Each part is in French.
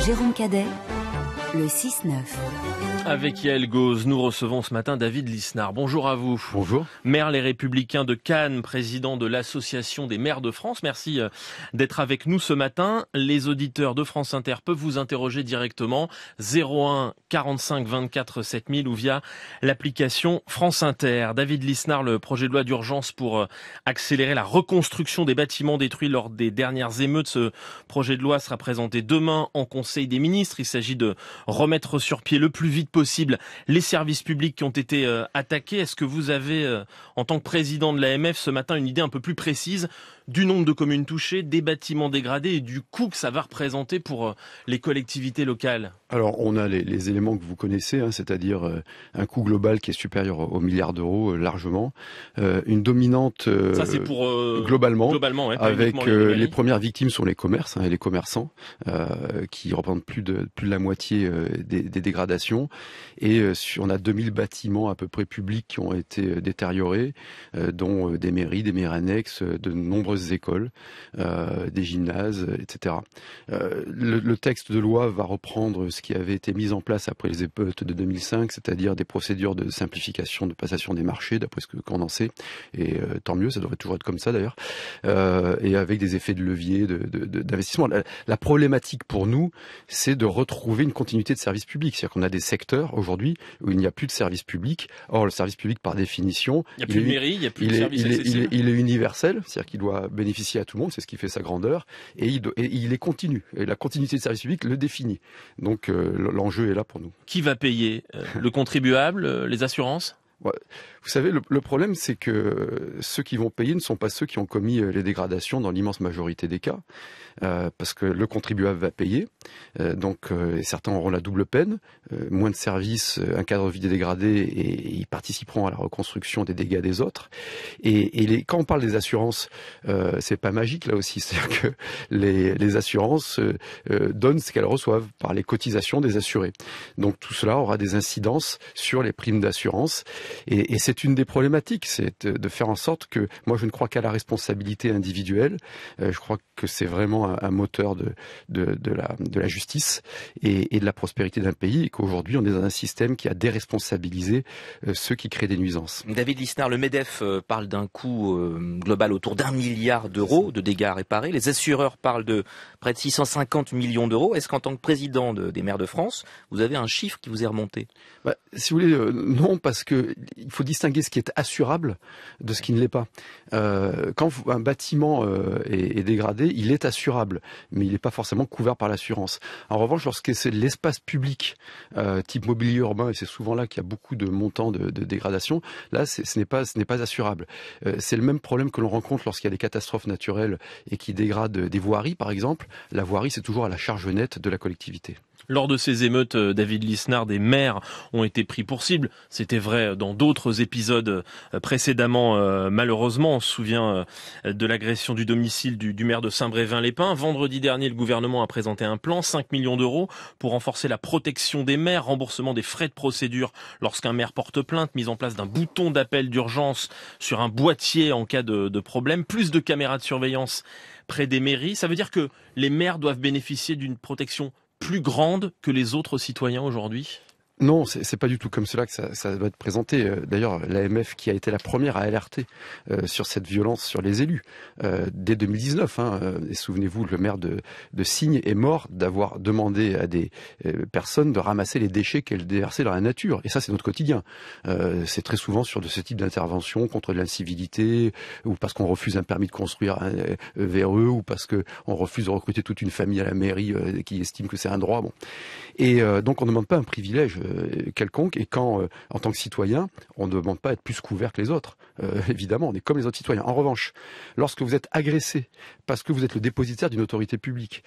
Jérôme Cadet le 6-9. Avec Yael Gauze, nous recevons ce matin David Lisnard. Bonjour à vous. Bonjour. Maire Les Républicains de Cannes, président de l'Association des maires de France. Merci euh, d'être avec nous ce matin. Les auditeurs de France Inter peuvent vous interroger directement 01 45 24 7000 ou via l'application France Inter. David Lisnard, le projet de loi d'urgence pour euh, accélérer la reconstruction des bâtiments détruits lors des dernières émeutes. Ce projet de loi sera présenté demain en Conseil des ministres. Il s'agit de remettre sur pied le plus vite possible les services publics qui ont été euh, attaqués. Est-ce que vous avez, euh, en tant que président de l'AMF, ce matin une idée un peu plus précise du nombre de communes touchées, des bâtiments dégradés et du coût que ça va représenter pour euh, les collectivités locales Alors, on a les, éléments que vous connaissez, hein, c'est-à-dire euh, un coût global qui est supérieur au milliard d'euros euh, largement, une dominante pour, globalement, globalement avec les, premières victimes sont les commerces hein, et les commerçants qui représentent plus de, plus de la moitié des, dégradations. Et on a 2000 bâtiments à peu près publics qui ont été détériorés, dont des mairies, des mairies annexes, de nombreuses écoles, euh, des gymnases, euh, etc. Euh, le, texte de loi va reprendre ce qui avait été mis en place après les épeutes de 2005, c'est-à-dire des procédures de simplification, de passation des marchés, d'après ce qu'on en sait. Et tant mieux, ça devrait toujours être comme ça d'ailleurs. et avec des effets de levier, d'investissement. De, la, problématique pour nous, c'est de retrouver une continuité de service public. C'est-à-dire qu'on a des secteurs aujourd'hui où il n'y a plus de service public. Or, le service public, par définition, il n'y a plus de mairie, il n'y a plus de il est universel, c'est-à-dire qu'il doit bénéficier à tout le monde, c'est ce qui fait sa grandeur, et il, est continu. Et la continuité du service public le définit. Donc euh, l'enjeu est là pour nous. Qui va payer euh, Le contribuable euh, Les assurances vous savez, le, problème, c'est que ceux qui vont payer ne sont pas ceux qui ont commis euh, les dégradations dans l'immense majorité des cas, euh, parce que le contribuable va payer. Euh, donc, certains auront la double peine, moins de services, un cadre de vie dégradé, et, ils participeront à la reconstruction des dégâts des autres. Et, quand on parle des assurances, c'est pas magique là aussi, c'est-à-dire que les, les assurances donnent ce qu'elles reçoivent par les cotisations des assurés. Donc tout cela aura des incidences sur les primes d'assurance. Et, c'est une des problématiques, c'est de faire en sorte que, moi je ne crois qu'à la responsabilité individuelle, euh, je crois que c'est vraiment un, moteur de, de, la, justice et, de la prospérité d'un pays, et qu'aujourd'hui on est dans un système qui a déresponsabilisé euh, ceux qui créent des nuisances. David Lisnard, le MEDEF euh, parle d'un coût global autour d'un milliard d'euros de dégâts à réparer, les assureurs parlent de près de 650 millions d'euros. Est-ce qu'en tant que président des maires de France, vous avez un chiffre qui vous est remonté bah, Si vous voulez, non, parce que il faut distinguer ce qui est assurable de ce qui ne l'est pas. Euh, quand un bâtiment euh, est, dégradé, il est assurable, mais il n'est pas forcément couvert par l'assurance. En revanche, lorsque c'est l'espace public, euh, type mobilier urbain, et c'est souvent là qu'il y a beaucoup de montants de, de dégradation, là, ce n'est pas, ce n'est pas assurable. c'est le même problème que l'on rencontre lorsqu'il y a des catastrophes naturelles et qui dégradent des voiries, par exemple. La voirie, c'est toujours à la charge nette de la collectivité. Lors de ces émeutes, euh, David Lisnard des maires ont été pris pour cible. C'était vrai euh, dans d'autres épisodes euh, précédemment. Malheureusement, on se souvient de l'agression du domicile du, maire de Saint-Brévin-les-Pins. Vendredi dernier, le gouvernement a présenté un plan, 5 millions d'euros, pour renforcer la protection des maires, remboursement des frais de procédure lorsqu'un maire porte plainte, mise en place d'un bouton d'appel d'urgence sur un boîtier en cas de, de problème, plus de caméras de surveillance près des mairies. Ça veut dire que les maires doivent bénéficier d'une protection plus grande que les autres citoyens aujourd'hui non, c'est pas du tout comme cela que ça, ça doit être présenté. Euh, d'ailleurs, l'AMF qui a été la première à alerter euh, sur cette violence sur les élus euh, dès 2019. Hein, et souvenez-vous, le maire de, de Signe est mort d'avoir demandé à des personnes de ramasser les déchets qu'elles déversaient dans la nature. Et ça, c'est notre quotidien. c'est très souvent sur de ce type d'intervention contre l'incivilité ou parce qu'on refuse un permis de construire vers eux ou parce qu'on refuse de recruter toute une famille à la mairie qui estime que c'est un droit. Bon. Et donc, on ne demande pas un privilège euh, quelconque. Et quand, euh, en tant que citoyen, on ne demande pas d'être être plus couvert que les autres. Euh, évidemment, on est comme les autres citoyens. En revanche, lorsque vous êtes agressé parce que vous êtes le dépositaire d'une autorité publique,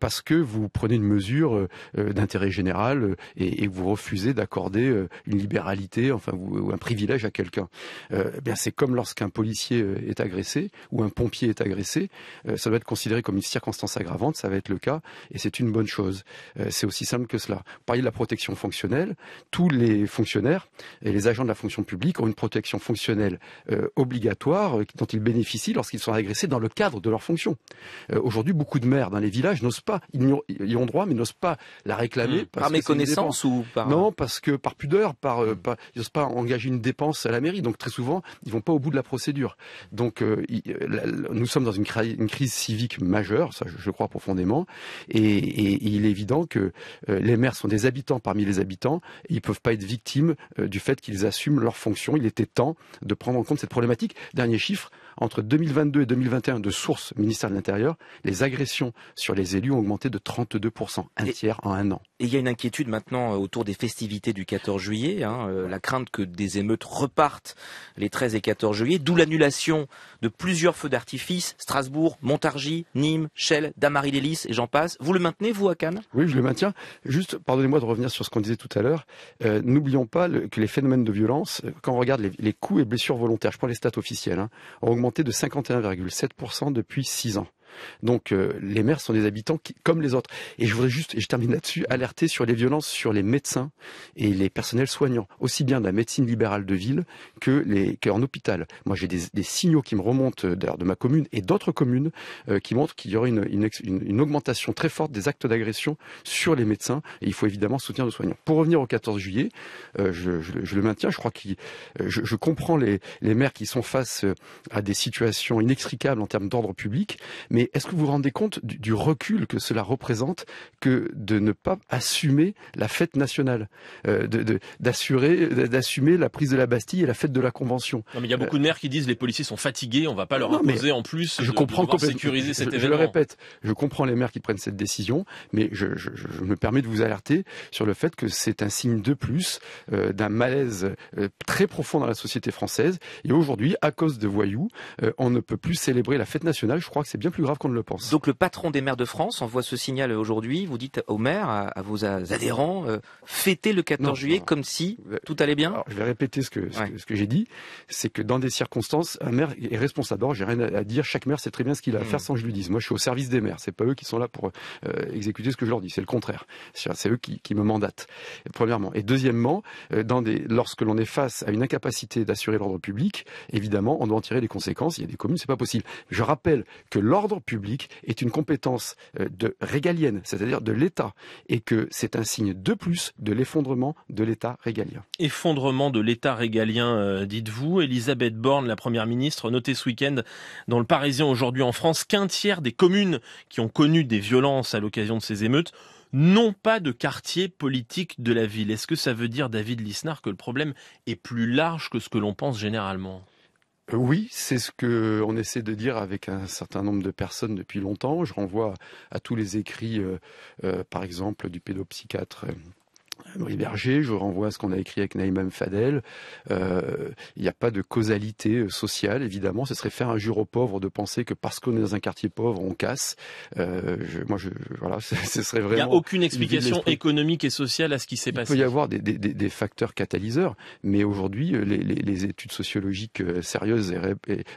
parce que vous prenez une mesure d'intérêt général et, vous refusez d'accorder une libéralité, enfin, ou, un privilège à quelqu'un, eh bien c'est comme lorsqu'un policier est agressé ou un pompier est agressé, ça doit être considéré comme une circonstance aggravante. Ça va être le cas et c'est une bonne chose. c'est aussi simple que cela. Vous parlez de la protection fonctionnelle tous les fonctionnaires et les agents de la fonction publique ont une protection fonctionnelle euh, obligatoire euh, dont ils bénéficient lorsqu'ils sont agressés dans le cadre de leur fonction. Euh, aujourd'hui, beaucoup de maires dans les villages n'osent pas, ils y, ont, droit, mais n'osent pas la réclamer. Mmh. par méconnaissance ou par... Non, parce que par pudeur, mmh. par, ils n'osent pas engager une dépense à la mairie. Donc très souvent, ils ne vont pas au bout de la procédure. Donc nous sommes dans une, crise civique majeure, ça je, crois profondément, et, il est évident que les maires sont des habitants parmi les habitants ils ne peuvent pas être victimes euh, du fait qu'ils assument leur fonction. Il était temps de prendre en compte cette problématique. Dernier chiffre, entre 2022 et 2021 de source ministère de l'Intérieur, les agressions sur les élus ont augmenté de 32%, un tiers en un an. Et il y a une inquiétude maintenant euh, autour des festivités du 14 juillet, hein, euh, la crainte que des émeutes repartent les 13 et 14 juillet, d'où l'annulation de plusieurs feux d'artifice, Strasbourg, Montargis, Nîmes, Chelles, Damary-les-Lys et j'en passe. Vous le maintenez, vous, à Cannes Oui, je le maintiens. Juste, pardonnez-moi de revenir sur ce qu'on disait tout à l'heure. Euh, n'oublions pas que les phénomènes de violence, quand on regarde les, les coups et blessures volontaires, je prends les stats officielles, hein, augmenté de 51,7% depuis 6 ans. Donc euh, les maires sont des habitants comme les autres. Et je voudrais juste, et je termine là-dessus, alerter sur les violences sur les médecins et les personnels soignants, aussi bien de la médecine libérale de ville que les qu'en hôpital. Moi, j'ai des, signaux qui me remontent euh, d'ailleurs de ma commune et d'autres communes euh, qui montrent qu'il y aurait une, augmentation très forte des actes d'agression sur les médecins. Et il faut évidemment soutenir nos soignants. Pour revenir au 14 juillet, je, le maintiens. Je crois que je, comprends les, les maires qui sont face à des situations inextricables en termes d'ordre public, mais est-ce que vous vous rendez compte du, recul que cela représente que de ne pas assumer la fête nationale, euh, d'assurer, d'assumer la prise de la Bastille et la fête de la Convention mais il y a beaucoup de maires qui disent les policiers sont fatigués, on ne va pas leur imposer en plus. de, sécuriser cet je, événement. Je le répète, je comprends les maires qui prennent cette décision, mais je, me permets de vous alerter sur le fait que c'est un signe de plus euh, d'un malaise euh, très profond dans la société française. Et aujourd'hui, à cause de voyous, on ne peut plus célébrer la fête nationale. Je crois que c'est bien plus grave qu'on ne le pense. Donc le patron des maires de France envoie ce signal aujourd'hui. Vous dites aux maires, à, vos adhérents, fêter euh, fêtez le 14 juillet comme si euh, tout allait bien. Alors, je vais répéter ce que, ce que, j'ai dit. C'est que dans des circonstances, un maire est responsable. j'ai rien à dire. Chaque maire sait très bien ce qu'il a à hmm. faire sans que je lui dise. Moi, je suis au service des maires. C'est pas eux qui sont là pour euh, exécuter ce que je leur dis. C'est le contraire. C'est eux qui, me mandatent. Premièrement. Et deuxièmement, dans des, lorsque l'on est face à une incapacité d'assurer l'ordre public, évidemment, on doit en tirer les conséquences. Il y a des communes, c'est pas possible. Je rappelle que l'ordre Public est une compétence euh, de régalienne, c'est-à-dire de l'État, et que c'est un signe de plus de l'effondrement de l'État régalien. Effondrement de l'État régalien, euh, dites-vous. Elisabeth Borne, la Première ministre, notait ce week-end dans le Parisien aujourd'hui en France qu'un tiers des communes qui ont connu des violences à l'occasion de ces émeutes n'ont pas de quartier politique de la ville. Est-ce que ça veut dire, David Lisnard, que le problème est plus large que ce que l'on pense généralement euh, oui, c'est ce que on essaie de dire avec un certain nombre de personnes depuis longtemps. Je renvoie à tous les écrits, euh, euh, par exemple, du pédopsychiatre Berger, je renvoie à ce qu'on a écrit avec Naïm Fadel. Euh, il n'y a pas de causalité euh, sociale, évidemment. Ce serait faire injure aux pauvres de penser que parce qu'on est dans un quartier pauvre, on casse. Euh, moi, je, voilà, ce serait vraiment. Il n'y a aucune explication économique et sociale à ce qui s'est passé. Il peut y avoir des, facteurs catalyseurs, mais aujourd'hui, les, études sociologiques sérieuses,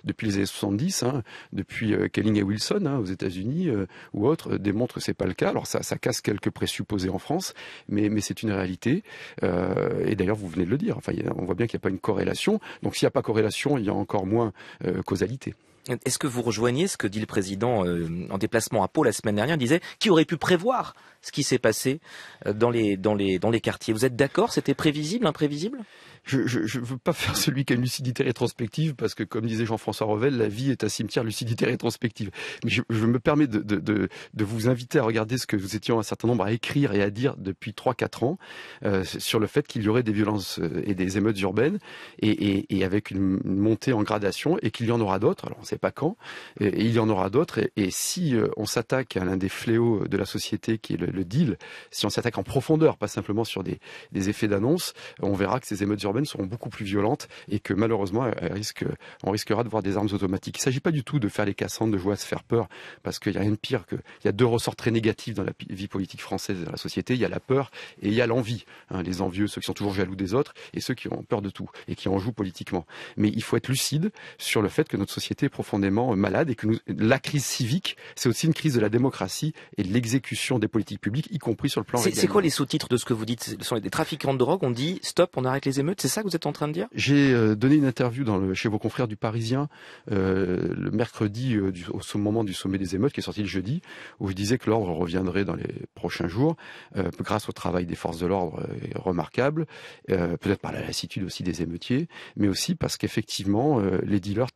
depuis les années 70, hein, depuis Kelling et Wilson hein, aux États-Unis ou autres, démontrent que c'est pas le cas. Alors ça, ça casse quelques présupposés en France, mais, mais c'est une réalité. Euh, et d'ailleurs, vous venez de le dire. Enfin, on voit bien qu'il n'y a pas une corrélation. Donc, s'il n'y a pas corrélation, il y a encore moins euh, causalité. Est-ce que vous rejoignez ce que dit le président euh, en déplacement à Pau la semaine dernière il disait qui aurait pu prévoir ce qui s'est passé dans les dans les dans les quartiers. Vous êtes d'accord C'était prévisible, imprévisible je ne veux pas faire celui qui a une lucidité rétrospective, parce que comme disait Jean-François Revel, la vie est un cimetière lucidité rétrospective. Mais je, me permets de, de, de, de, vous inviter à regarder ce que vous étiez un certain nombre à écrire et à dire depuis 3-4 ans euh, sur le fait qu'il y aurait des violences euh, et des émeutes urbaines, et, et, et avec une montée en gradation, et qu'il y en aura d'autres, alors on ne sait pas quand, et, il y en aura d'autres, et, si euh, on s'attaque à l'un des fléaux de la société qui est le, deal, si on s'attaque en profondeur, pas simplement sur des, des effets d'annonce, on verra que ces émeutes urbaines seront beaucoup plus violentes et que malheureusement, euh, on risquera de voir des armes automatiques. Il ne s'agit pas du tout de faire les cassantes, de jouer à se faire peur, parce qu'il n'y a rien de pire que. Il y a deux ressorts très négatifs dans la vie politique française et dans la société. Il y a la peur et il y a l'envie. Hein, les envieux, ceux qui sont toujours jaloux des autres et ceux qui ont peur de tout et qui en jouent politiquement. Mais il faut être lucide sur le fait que notre société est profondément euh, malade et que la crise civique, c'est aussi une crise de la démocratie et de l'exécution des politiques publiques, y compris sur le plan. C'est quoi les sous-titres de ce que vous dites Ce sont des trafiquants de drogue On dit stop, on arrête les émeutes. C'est ça que vous êtes en train de dire J'ai euh, donné une interview chez vos confrères du Parisien euh, le mercredi euh, au moment du sommet des émeutes qui est sorti le jeudi, où je disais que l'ordre reviendrait dans les prochains jours grâce au travail des forces de l'ordre remarquable, peut-être par la lassitude aussi des émeutiers, mais aussi parce qu'effectivement les dealers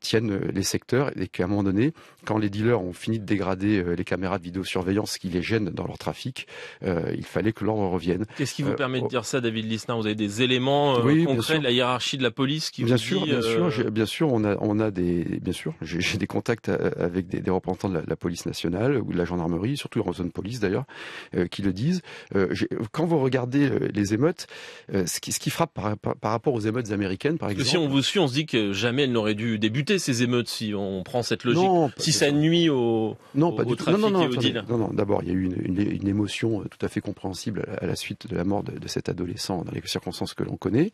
tiennent les secteurs et qu'à un moment donné, quand les dealers ont fini de dégrader les caméras de vidéosurveillance qui les gênent dans leur trafic, il fallait que l'ordre revienne. Qu'est-ce qui vous permet de oh. dire ça, David Lisnard Vous avez des euh, oui, concrets de la hiérarchie de la police qui bien sûr, bien sûr, euh, bien sûr, on a on a des bien sûr, j'ai des contacts euh, avec des, représentants de la, police nationale ou de la gendarmerie, surtout en zone police d'ailleurs, qui le disent. quand vous regardez les émeutes, ce qui ce qui frappe par, rapport aux émeutes américaines, par exemple. si on vous suit, on se dit que jamais elles n'auraient dû débuter ces émeutes si on prend cette logique. si ça nuit au non, pas du tout non, non, Non, d'abord, il y a eu une, émotion tout à fait compréhensible à la suite de la mort de, de cet adolescent dans les circonstances que l'on connaît.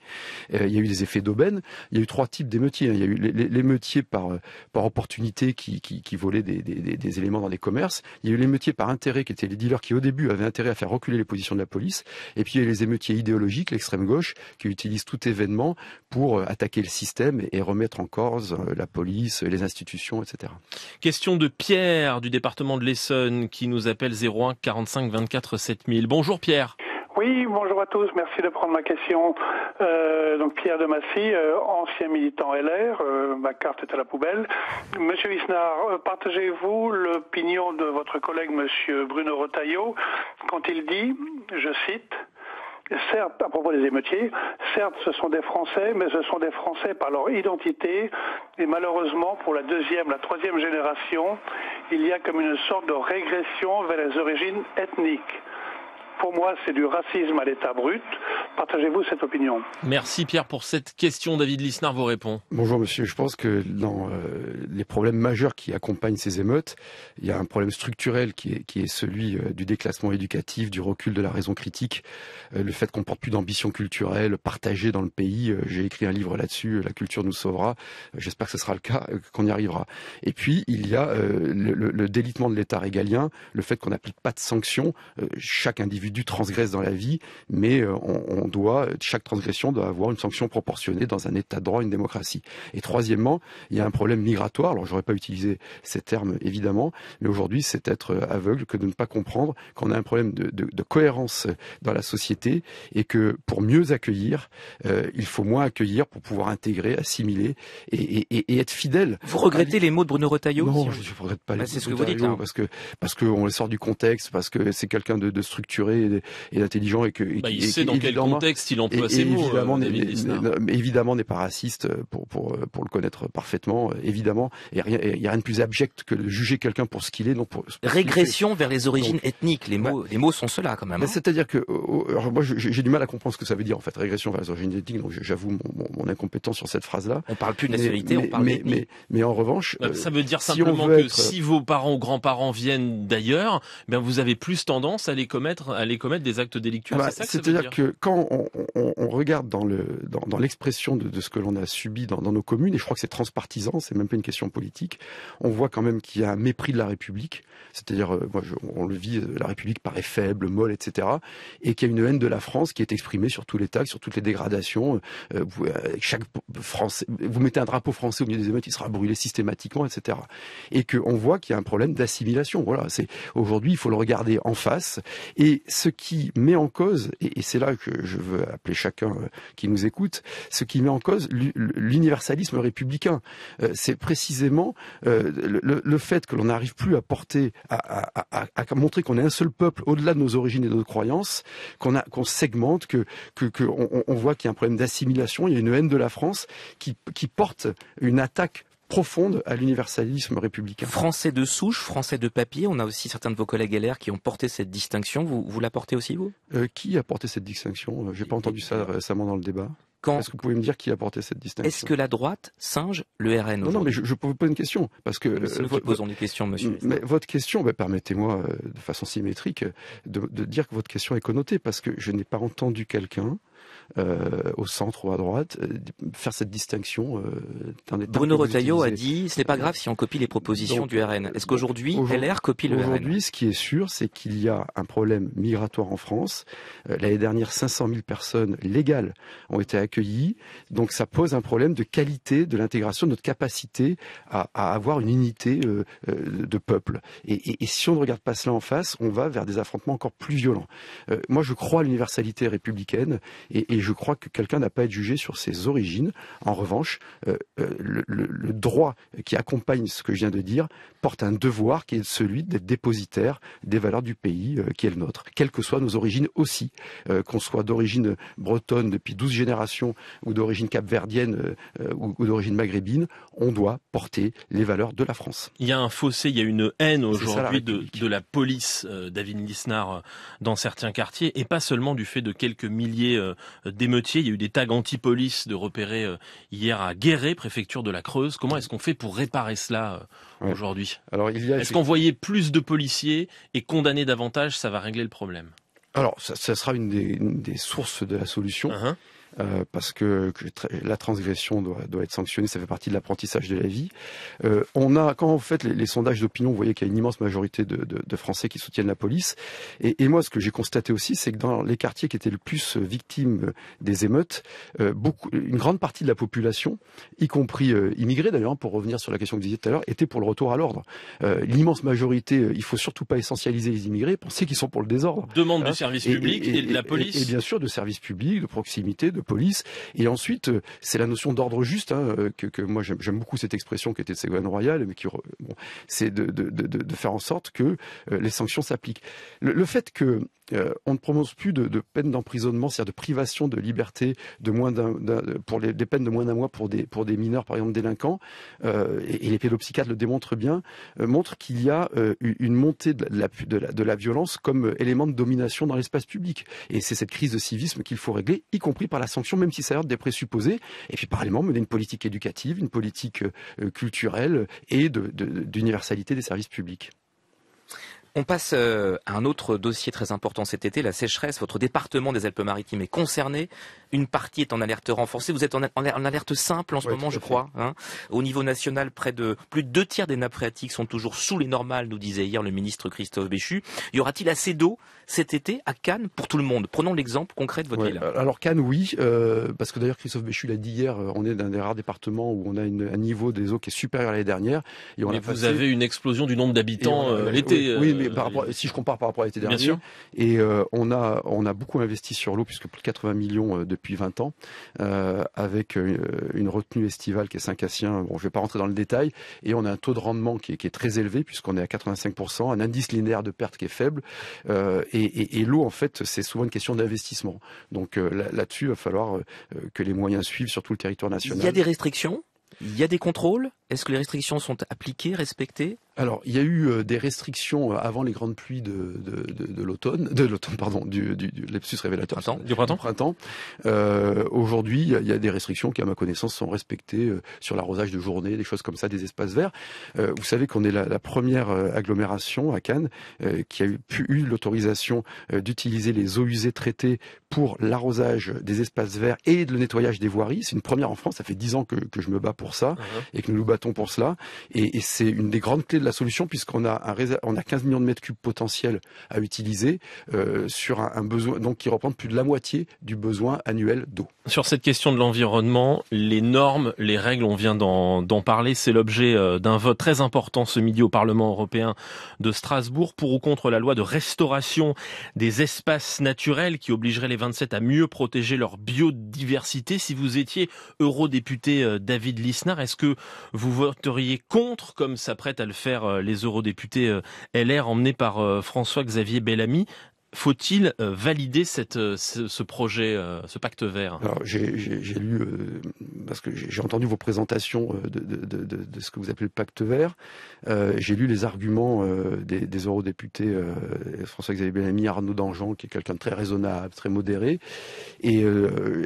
Euh, il y a eu des effets d'aubaine. Il y a eu trois types d'émeutiers. Hein. Il y a eu l'émeutier par, euh, par opportunité qui, qui, volait des, éléments dans les commerces. Il y a eu les l'émeutier par intérêt qui étaient les dealers qui au début avaient intérêt à faire reculer les positions de la police. Et puis il y a eu les émeutiers idéologiques, l'extrême gauche, qui utilisent tout événement pour euh, attaquer le système et remettre en cause la police, les institutions, etc. Question de Pierre du département de l'Essonne qui nous appelle 01 45 24 7000. Bonjour Pierre. Oui, bonjour à tous, merci de prendre ma question. Euh, donc Pierre de Massy, euh, ancien militant LR, euh, ma carte est à la poubelle. Monsieur Wissnard, partagez-vous l'opinion de votre collègue monsieur Bruno Retailleau quand il dit, je cite, Certes, à propos des émeutiers, certes, ce sont des Français, mais ce sont des Français par leur identité. Et malheureusement, pour la deuxième, la troisième génération, il y a comme une sorte de régression vers les origines ethniques. Pour moi, c'est du racisme à l'état brut partagez-vous cette opinion Merci Pierre pour cette question. David Lisnard vous répond. Bonjour monsieur, je pense que dans euh, les problèmes majeurs qui accompagnent ces émeutes, il y a un problème structurel qui est, qui est celui euh, du déclassement éducatif, du recul de la raison critique, euh, le fait qu'on porte plus d'ambition culturelle, partagée dans le pays. J'ai écrit un livre là-dessus, La culture nous sauvera. J'espère que ce sera le cas, qu'on y arrivera. Et puis, il y a le, délitement de l'État régalien, le fait qu'on n'applique pas de sanctions. Chaque individu transgresse dans la vie, mais on doit, chaque transgression doit avoir une sanction proportionnée dans un état de droit, une démocratie. Et troisièmement, il y a un problème migratoire. Alors, j'aurais pas utilisé ces termes, évidemment, mais aujourd'hui, c'est être aveugle que de ne pas comprendre qu'on a un problème de, cohérence dans la société et que pour mieux accueillir, euh, il faut moins accueillir pour pouvoir intégrer, assimiler et, être fidèle. Vous regrettez les mots de Bruno Retailleau Non, je ne regrette pas bah, les mots de Bruno Retailleau hein. parce que parce qu'on les sort du contexte, parce que c'est quelqu'un de, structuré et, d'intelligent et que bah, il, Texte, il Évidemment, n'est, pas raciste euh, pour, pour, euh, pour le connaître parfaitement, euh, évidemment. Et il n'y a rien de plus abject que de juger quelqu'un pour ce qu'il est. Donc pour, Régression vers les origines ethniques. Les mots, les mots sont ceux-là, quand même. Hein. C'est-à-dire que, moi, j'ai du mal à comprendre ce que ça veut dire, en fait. Régression vers les origines ethniques. Donc, j'avoue mon, mon, mon, incompétence sur cette phrase-là. On parle plus de nationalité, mais, on parle mais, mais, en revanche. Ça veut dire simplement que si vos parents ou grands-parents viennent d'ailleurs, ben, vous avez plus tendance à les commettre, à les commettre des actes délictueux. Ah bah, c'est-à-dire que quand on, regarde dans l'expression de, ce que l'on a subi dans, nos communes, et je crois que c'est transpartisan, c'est même pas une question politique, on voit quand même qu'il y a un mépris de la République, c'est-à-dire, euh, on le vit, euh, la République paraît faible, molle, etc., et qu'il y a une haine de la France qui est exprimée sur tous les tags, sur toutes les dégradations. Euh, vous, chaque Français, vous mettez un drapeau français au milieu des émeutes, il sera brûlé systématiquement, etc. Et qu'on voit qu'il y a un problème d'assimilation. Voilà, c'est aujourd'hui, il faut le regarder en face. Et ce qui met en cause, et c'est là que je veux appeler chacun euh, qui nous écoute, ce qui met en cause l'universalisme républicain. Euh, c'est précisément euh, le fait que l'on n'arrive plus à porter, à, montrer qu'on est un seul peuple au-delà de nos origines et de nos croyances, qu'on qu'on segmente, qu'on voit qu'il y a un problème d'assimilation, il y a une haine de la France qui porte une attaque profonde à l'universalisme républicain. Français de souche, français de papier, on a aussi certains de vos collègues LR qui ont porté cette distinction, vous, vous la portez aussi vous euh, Qui a porté cette distinction euh, Je n'ai pas entendu ça récemment dans le débat. Est-ce que vous pouvez me dire qui a porté cette distinction Est-ce que la droite singe le RN Non, mais je, peux vous poser une question parce que euh, nous posons des questions, monsieur. Mais votre question, ben, permettez-moi de façon symétrique de, dire que votre question est connotée parce que je n'ai pas entendu quelqu'un euh, au centre ou à droite, euh, faire cette distinction. Euh, Bruno Retailleau a dit ce n'est pas grave si on copie les propositions du RN. Est-ce qu'aujourd'hui LR copie le RN Aujourd'hui, ce qui est sûr, c'est qu'il y a un problème migratoire en France. L'année dernière, 500 000 personnes légales ont été accueillies. Donc ça pose un problème de qualité de l'intégration, de notre capacité à, avoir une unité de peuple. Et, si on ne regarde pas cela en face, on va vers des affrontements encore plus violents. moi, je crois à l'universalité républicaine et et je crois que quelqu'un n'a pas à être jugé sur ses origines. En revanche, euh, euh, le, droit qui accompagne ce que je viens de dire porte un devoir qui est celui d'être dépositaire des valeurs du pays euh, qui est le nôtre, quelles que soient nos origines aussi, qu'on soit d'origine bretonne depuis 12 générations ou d'origine capverdienne ou, ou d'origine maghrébine, on doit porter les valeurs de la France. Il y a un fossé, il y a une haine aujourd'hui de, la police, David Lisnard, dans certains quartiers, et pas seulement du fait de quelques milliers d'émeutiers. Il y a eu des tags anti-police de repérer euh, hier à Guéret, préfecture de la Creuse. Comment est-ce qu'on fait pour réparer cela euh, aujourd'hui Alors, Est-ce qu'envoyer plus de policiers et condamner davantage, ça va régler le problème alors, ça, sera une des, sources de la solution. Uh-huh. Euh, parce que, la transgression doit, être sanctionnée, ça fait partie de l'apprentissage de la vie. Euh, on a, quand vous faites les, sondages d'opinion, vous voyez qu'il y a une immense majorité de, Français qui soutiennent la police. Et, moi, ce que j'ai constaté aussi, c'est que dans les quartiers qui étaient le plus victimes des émeutes, euh, beaucoup, une grande partie de la population, y compris immigrés d'ailleurs, pour revenir sur la question que vous disiez tout à l'heure, était pour le retour à l'ordre. L'immense majorité, il faut surtout pas essentialiser les immigrés, penser qu'ils sont pour le désordre. Demande de du hein service et, public et, de la police. et bien sûr de service public, de proximité, de police. Et ensuite, euh, c'est la notion d'ordre juste hein, euh, que, moi j'aime beaucoup cette expression qui était de Ségolène Royal, mais qui c'est de, faire en sorte que euh, les sanctions s'appliquent. Le, fait que on ne prononce plus de, de peine d'emprisonnement, c'est-à-dire de privation de liberté de moins d'un, pour les, des peines de moins d'un mois pour des, pour des mineurs, par exemple délinquants, et, les pédopsychiatres le démontrent bien, montre qu'il y a une montée de la, de la violence comme élément de domination dans l'espace public. Et c'est cette crise de civisme qu'il faut régler, y compris par la la sanction, même si ça a l'air des présupposés. Et puis parallèlement, mener une politique éducative, une politique euh, culturelle et d'universalité des services publics. On passe euh, à un autre dossier très important cet été, la sécheresse. Votre département des Alpes-Maritimes est concerné. Une partie est en alerte renforcée. Vous êtes en, alerte simple en ce moment, je crois. Hein. Au niveau national, près de plus de deux tiers des nappes phréatiques sont toujours sous les normales, nous disait hier le ministre Christophe Béchu. Y aura-t-il assez d'eau cet été à Cannes pour tout le monde Prenons l'exemple concret de votre euh, Alors Cannes, oui, euh, parce que d'ailleurs Christophe Béchu l'a dit hier, on est dans des rares départements où on a un niveau des eaux qui est supérieur à l'année dernière. Et vous avez une explosion du nombre d'habitants l'été si je compare par rapport à l'été dernier. Et euh, on a beaucoup investi sur l'eau puisque plus de 80 millions euh, depuis 20 ans euh, avec une retenue estivale qui est 5 à hein. Bon, je vais pas rentrer dans le détail et on a un taux de rendement qui est, très élevé puisqu'on est à 85 un indice linéaire de perte qui est faible et, et l'eau en fait c'est souvent une question d'investissement. Donc là-dessus il va falloir que les moyens suivent sur tout le territoire national. Il y a des restrictions, il y a des contrôles. Est-ce que les restrictions sont appliquées, respectées alors, il y a eu euh, des restrictions euh, avant les grandes pluies de, de, de, l'automne, de l'automne, pardon, du, du, du lepsus révélateur. Printemps, du printemps. Euh, aujourd'hui, il y a des restrictions qui, à ma connaissance, sont respectées sur l'arrosage de journée, des choses comme ça, des espaces verts. vous savez qu'on est la, première agglomération à Cannes qui a eu, eu l'autorisation d'utiliser les eaux usées traitées pour l'arrosage des espaces verts et le nettoyage des voiries. C'est une première en France. Ça fait dix ans que, que, je me bats pour ça uh-huh. et que nous nous pour cela. Et, c'est une des grandes clés de la solution puisqu'on a on a 15 millions de mètres cubes potentiels à utiliser euh, sur un, besoin donc qui représente plus de la moitié du besoin annuel d'eau. Sur cette question de l'environnement, les normes, les règles, on vient d'en parler. C'est l'objet euh, d'un vote très important ce midi au Parlement européen de Strasbourg pour ou contre la loi de restauration des espaces naturels qui obligerait les 27 à mieux protéger leur biodiversité. Si vous étiez eurodéputé euh, David Lisnard, est-ce que vous vous voteriez contre, comme s'apprêtent à le faire euh, les eurodéputés euh, LR emmenés par euh, François-Xavier Bellamy. Faut-il euh, valider cette, euh, ce, projet, euh, ce pacte vert Alors, j'ai, lu, parce que j'ai entendu vos présentations de, ce que vous appelez le pacte vert. j'ai lu les arguments des, eurodéputés François-Xavier Bellamy, Arnaud Dangean, qui est quelqu'un de très raisonnable, très modéré. Et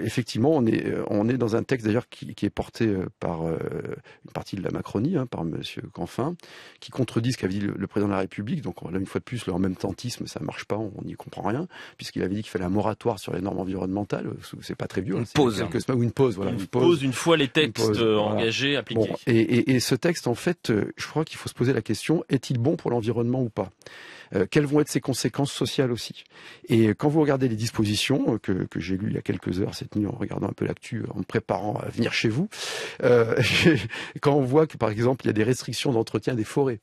effectivement, on est, on est dans un texte d'ailleurs qui, est porté par une partie de la Macronie, hein, par M. Canfin, qui contredit ce qu'a dit le, président de la République. Donc là, une fois de plus, le même tantisme, ça marche pas. On y comprend rien, puisqu'il avait dit qu'il fallait un moratoire sur les normes environnementales. C'est pas très vieux. Une hein, pause. Quelques une pause, voilà. Une, pause, une fois les textes euh, engagés, appliqués. et, ce texte, en fait, euh, je crois qu'il faut se poser la question est-il bon pour l'environnement ou pas euh, Quelles vont être ses conséquences sociales aussi Et quand vous regardez les dispositions que, j'ai lues il y a quelques heures cette nuit en regardant un peu l'actu, en me préparant à venir chez vous, quand on voit que par exemple il y a des restrictions d'entretien des forêts,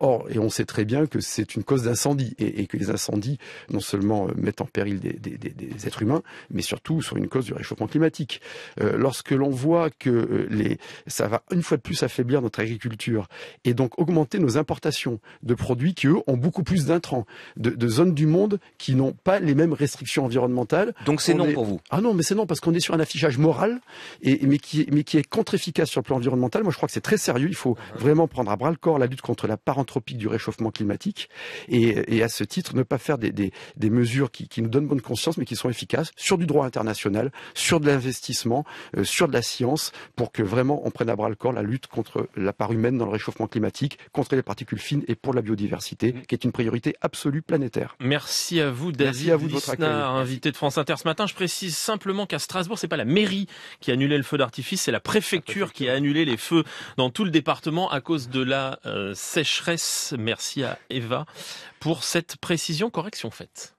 or et on sait très bien que c'est une cause d'incendie et, que les incendies non seulement euh, mettre en péril des, des, des, êtres humains, mais surtout sur une cause du réchauffement climatique. Euh, lorsque l'on voit que euh, les, ça va une fois de plus affaiblir notre agriculture et donc augmenter nos importations de produits qui, eux, ont beaucoup plus d'intrants, de, de, zones du monde qui n'ont pas les mêmes restrictions environnementales. Donc c'est non pour vous Ah non, mais c'est non, parce qu'on est sur un affichage moral, et, mais, qui, mais qui est contre-efficace sur le plan environnemental. Moi, je crois que c'est très sérieux. Il faut uh-huh. vraiment prendre à bras le corps la lutte contre la paranthropie du réchauffement climatique et, et à ce titre, ne pas faire des, des, mesures qui, nous donnent bonne conscience, mais qui sont efficaces sur du droit international, sur de l'investissement, euh, sur de la science, pour que vraiment on prenne à bras le corps la lutte contre la part humaine dans le réchauffement climatique, contre les particules fines et pour la biodiversité, mm. qui est une priorité absolue planétaire. Merci à vous, David Lisnard, invité de France Inter ce matin. Je précise simplement qu'à Strasbourg, c'est pas la mairie qui a annulé le feu d'artifice, c'est la préfecture qui a annulé les feux dans tout le département à cause de la euh, sécheresse. Merci à Eva pour cette précision correction faite.